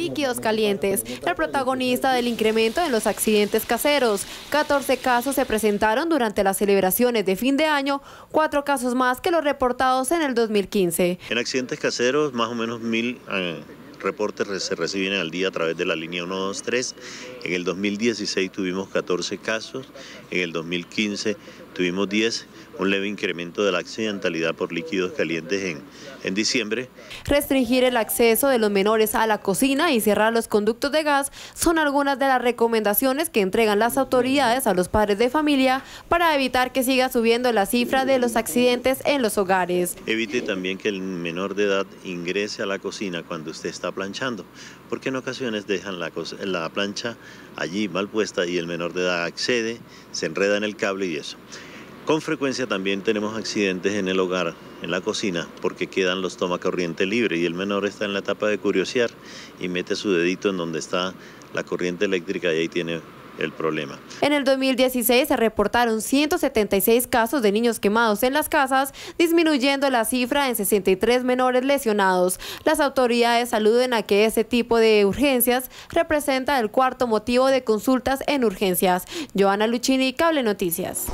líquidos calientes, el protagonista del incremento en los accidentes caseros. 14 casos se presentaron durante las celebraciones de fin de año, cuatro casos más que los reportados en el 2015. En accidentes caseros, más o menos mil... Eh, reportes se reciben al día a través de la línea 123. En el 2016 tuvimos 14 casos, en el 2015 tuvimos 10, un leve incremento de la accidentalidad por líquidos calientes en, en diciembre. Restringir el acceso de los menores a la cocina y cerrar los conductos de gas son algunas de las recomendaciones que entregan las autoridades a los padres de familia para evitar que siga subiendo la cifra de los accidentes en los hogares. Evite también que el menor de edad ingrese a la cocina cuando usted está planchando, porque en ocasiones dejan la, la plancha allí mal puesta y el menor de edad accede, se enreda en el cable y eso. Con frecuencia también tenemos accidentes en el hogar, en la cocina, porque quedan los toma corriente libre y el menor está en la etapa de curiosear y mete su dedito en donde está la corriente eléctrica y ahí tiene el problema. En el 2016 se reportaron 176 casos de niños quemados en las casas, disminuyendo la cifra en 63 menores lesionados. Las autoridades aluden a que ese tipo de urgencias representa el cuarto motivo de consultas en urgencias. Joana Luchini, Cable Noticias.